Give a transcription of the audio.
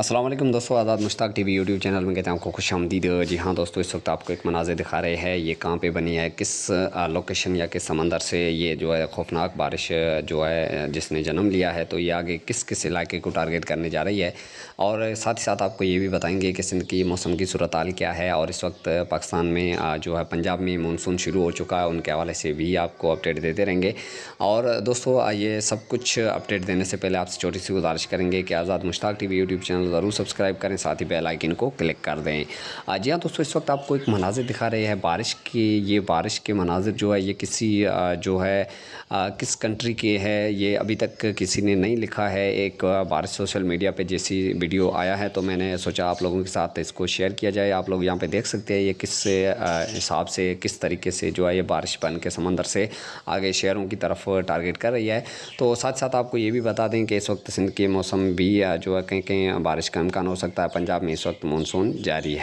असलम दोस्तों Azad Mushtaq T V YouTube channel में कहते हैं आपको खुश आमदीद जी हाँ दोस्तों इस वक्त आपको एक मनाजिर दिखा रहे हैं ये कहाँ पे बनी है किस लोकेशन या किस समंदर से ये जो है खौफनाक बारिश जो है जिसने जन्म लिया है तो ये आगे किस किस इलाके को टारगेट करने जा रही है और साथ ही साथ आपको ये भी बताएंगे कि सिंध की मौसम की सूरत क्या है और इस वक्त पाकिस्तान में जो है पंजाब में मानसून शुरू हो चुका है उनके हवाले से भी आपको अपडेट देते रहेंगे और दोस्तों ये सब कुछ अपडेट देने से पहले आपसे छोटी सी गुजारिश करेंगे कि Azad Mushtaq T V YouTube channel channel ज़रूर सब्सक्राइब करें साथ ही बेल आइकन को क्लिक कर दें आज यहाँ दोस्तों इस वक्त आपको एक मनाजिर दिखा रहे हैं बारिश के ये बारिश के मनाजिर जो है ये किसी जो है किस कंट्री के है ये अभी तक किसी ने नहीं लिखा है एक बारिश सोशल मीडिया पर जैसी वीडियो आया है तो मैंने सोचा आप लोगों के साथ इसको शेयर किया जाए आप लोग यहाँ पर देख सकते हैं ये किस हिसाब से किस तरीके से जो है ये बारिश बन के समंदर से आगे शहरों की तरफ टारगेट कर रही है तो साथ साथ आपको ये भी बता दें कि इस वक्त सिंध के मौसम भी जो है कहीं कहीं बारिश का इम्कान हो सकता है पंजाब में इस वक्त मानसून जारी है